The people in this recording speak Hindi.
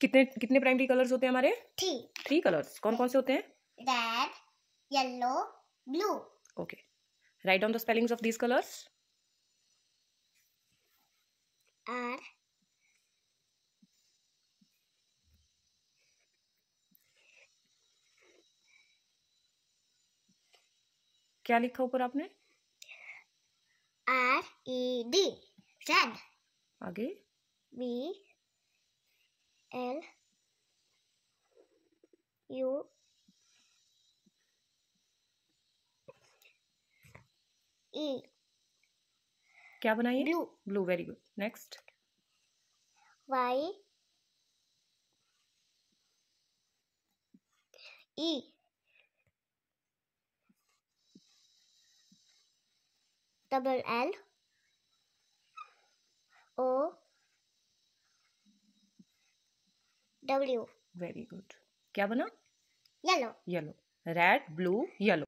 कितने कितने प्राइमरी कलर्स होते हैं हमारे थ्री थ्री कलर्स कौन कौन से होते हैं red yellow blue okay right on the spellings of these colours are क्या लिखा ऊपर आपने आर ई डी रेड आगे बी L U E क्या बनाइए blue blue very good next Y E double L W very good क्या बना yellow yellow red blue yellow